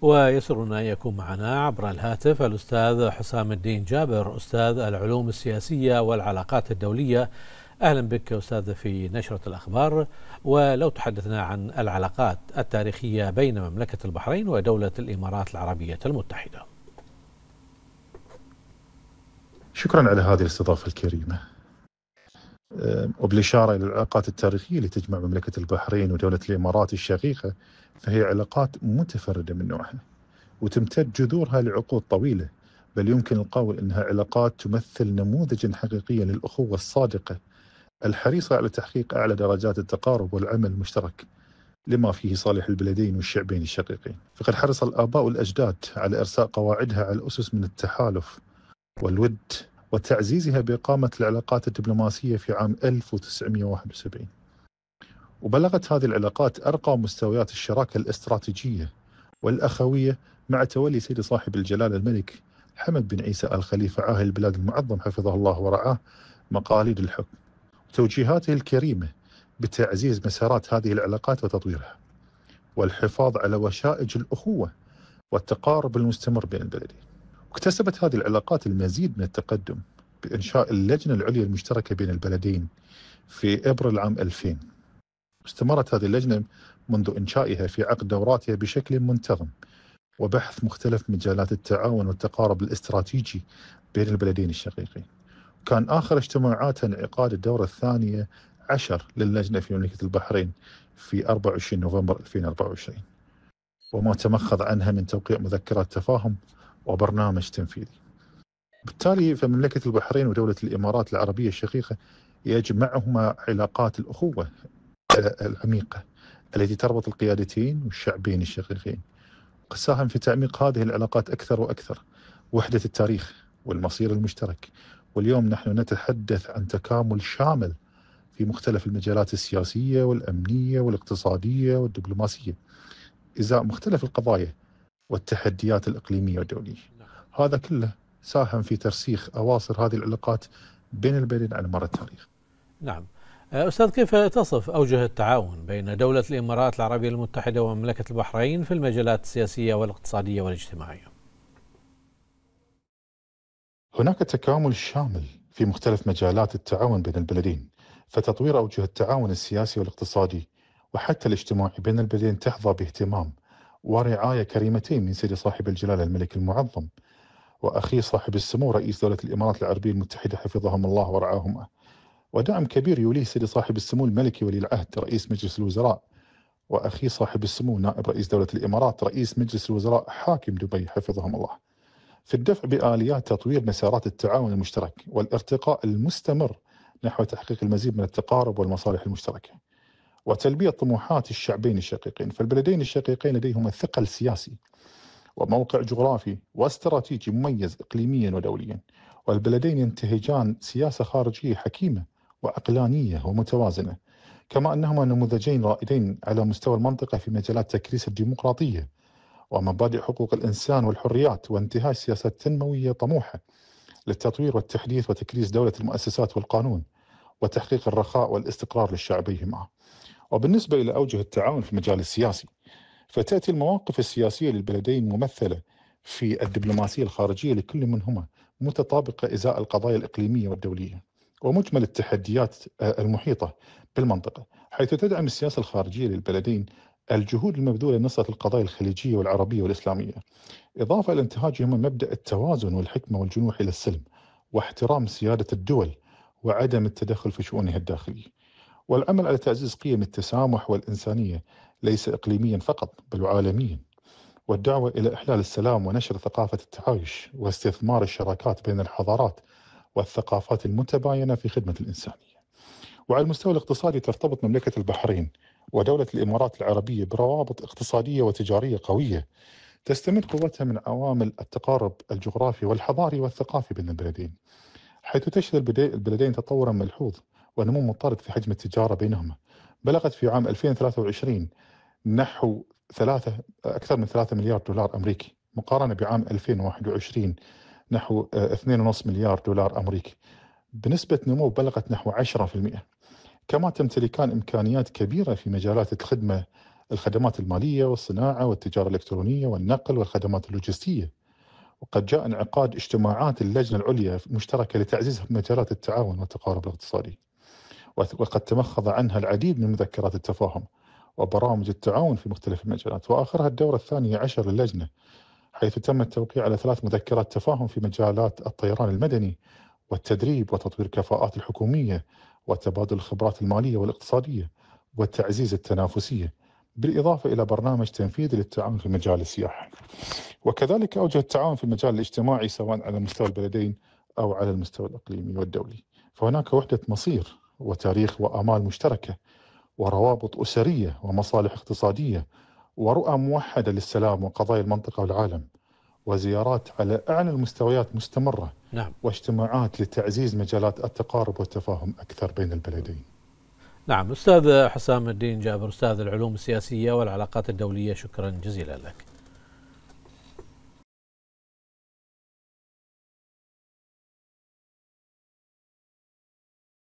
ويسرنا أن يكون معنا عبر الهاتف الأستاذ حسام الدين جابر أستاذ العلوم السياسية والعلاقات الدولية أهلا بك أستاذ في نشرة الأخبار ولو تحدثنا عن العلاقات التاريخية بين مملكة البحرين ودولة الإمارات العربية المتحدة شكرا على هذه الاستضافة الكريمة آه، وبالإشارة إلى العلاقات التاريخية اللي تجمع مملكة البحرين ودولة الإمارات الشقيقة فهي علاقات متفردة من نوعها وتمتد جذورها لعقود طويلة بل يمكن القول أنها علاقات تمثل نموذجا حقيقيا للأخوة الصادقة الحريصة على تحقيق أعلى درجات التقارب والعمل المشترك لما فيه صالح البلدين والشعبين الشقيقين فقد حرص الآباء والأجداد على إرساء قواعدها على أسس من التحالف والود وتعزيزها بإقامة العلاقات الدبلوماسية في عام 1971 وبلغت هذه العلاقات أرقى مستويات الشراكة الاستراتيجية والأخوية مع تولي سيد صاحب الجلالة الملك حمد بن عيسى الخليفة عاهل البلاد المعظم حفظه الله ورعاه مقاليد الحكم وتوجيهاته الكريمة بتعزيز مسارات هذه العلاقات وتطويرها والحفاظ على وشائج الأخوة والتقارب المستمر بين البلدين واكتسبت هذه العلاقات المزيد من التقدم بإنشاء اللجنة العليا المشتركة بين البلدين في أبريل عام 2000 استمرت هذه اللجنة منذ إنشائها في عقد دوراتها بشكل منتظم وبحث مختلف مجالات التعاون والتقارب الاستراتيجي بين البلدين الشقيقين كان آخر اجتماعاتها انعقاد الدورة الثانية عشر للجنة في مملكة البحرين في 24 نوفمبر 2024 وما تمخض عنها من توقيع مذكرات تفاهم وبرنامج تنفيذي بالتالي فمملكة البحرين ودولة الإمارات العربية الشقيقة يجمعهما علاقات الأخوة العميقة التي تربط القيادتين والشعبين الشقيقين ساهم في تعميق هذه العلاقات أكثر وأكثر وحدة التاريخ والمصير المشترك واليوم نحن نتحدث عن تكامل شامل في مختلف المجالات السياسية والأمنية والاقتصادية والدبلوماسية إزاء مختلف القضايا والتحديات الإقليمية والدولية نعم. هذا كله ساهم في ترسيخ أواصر هذه العلاقات بين البلدين على مر التاريخ نعم آه، أستاذ كيف تصف أوجه التعاون بين دولة الإمارات العربية المتحدة ومملكة البحرين في المجالات السياسية والاقتصادية والاجتماعية؟ هناك تكامل شامل في مختلف مجالات التعاون بين البلدين فتطوير أوجه التعاون السياسي والاقتصادي وحتى الاجتماعي بين البلدين تحظى باهتمام ورعاية كريمتين من سيد صاحب الجلالة الملك المعظم وأخي صاحب السمو رئيس دولة الإمارات العربية المتحدة حفظهم الله ورعاهم ودعم كبير يوليه سيد صاحب السمو الملكي ولي العهد رئيس مجلس الوزراء وأخي صاحب السمو نائب رئيس دولة الإمارات رئيس مجلس الوزراء حاكم دبي حفظهم الله في الدفع بآليات تطوير مسارات التعاون المشترك والارتقاء المستمر نحو تحقيق المزيد من التقارب والمصالح المشتركه وتلبية طموحات الشعبين الشقيقين فالبلدين الشقيقين لديهما ثقل سياسي وموقع جغرافي واستراتيجي مميز إقليميا ودوليا والبلدين ينتهجان سياسة خارجية حكيمة وعقلانية ومتوازنة كما أنهما نموذجين رائدين على مستوى المنطقة في مجالات تكريس الديمقراطية ومبادئ حقوق الإنسان والحريات وانتهاج سياسات تنموية طموحة للتطوير والتحديث وتكريس دولة المؤسسات والقانون وتحقيق الرخاء والاستقرار للشعبيه معه. وبالنسبه الى اوجه التعاون في المجال السياسي فتاتي المواقف السياسيه للبلدين ممثله في الدبلوماسيه الخارجيه لكل منهما متطابقه ازاء القضايا الاقليميه والدوليه. ومجمل التحديات آه، المحيطه بالمنطقه، حيث تدعم السياسه الخارجيه للبلدين الجهود المبذوله لنصره القضايا الخليجيه والعربيه والاسلاميه، اضافه الى انتهاجهما مبدا التوازن والحكمه والجنوح الى السلم، واحترام سياده الدول وعدم التدخل في شؤونها الداخليه. والعمل على تعزيز قيم التسامح والانسانيه ليس اقليميا فقط بل عالميا والدعوه الى احلال السلام ونشر ثقافه التعايش واستثمار الشراكات بين الحضارات والثقافات المتباينه في خدمه الانسانيه. وعلى المستوى الاقتصادي ترتبط مملكه البحرين ودوله الامارات العربيه بروابط اقتصاديه وتجاريه قويه تستمد قوتها من عوامل التقارب الجغرافي والحضاري والثقافي بين البلدين. حيث تشهد البلدين تطورا ملحوظ ونمو مضطرد في حجم التجارة بينهما بلغت في عام 2023 نحو ثلاثة أكثر من 3 مليار دولار أمريكي مقارنة بعام 2021 نحو 2.5 آه، مليار دولار أمريكي بنسبة نمو بلغت نحو 10% كما تمتلكان إمكانيات كبيرة في مجالات الخدمة الخدمات المالية والصناعة والتجارة الإلكترونية والنقل والخدمات اللوجستية وقد جاء انعقاد اجتماعات اللجنة العليا مشتركة لتعزيز مجالات التعاون والتقارب الاقتصادي وقد تمخض عنها العديد من مذكرات التفاهم وبرامج التعاون في مختلف المجالات وآخرها الدورة الثانية عشر للجنة حيث تم التوقيع على ثلاث مذكرات تفاهم في مجالات الطيران المدني والتدريب وتطوير الكفاءات الحكومية وتبادل الخبرات المالية والاقتصادية وتعزيز التنافسية بالإضافة إلى برنامج تنفيذي للتعاون في مجال السياحة وكذلك أوجه التعاون في المجال الاجتماعي سواء على مستوى البلدين أو على المستوى الإقليمي والدولي فهناك وحدة مصير وتاريخ وآمال مشتركة وروابط أسرية ومصالح اقتصادية ورؤى موحدة للسلام وقضايا المنطقة والعالم وزيارات على أعلى المستويات مستمرة نعم. واجتماعات لتعزيز مجالات التقارب والتفاهم أكثر بين البلدين نعم أستاذ حسام الدين جابر أستاذ العلوم السياسية والعلاقات الدولية شكرا جزيلا لك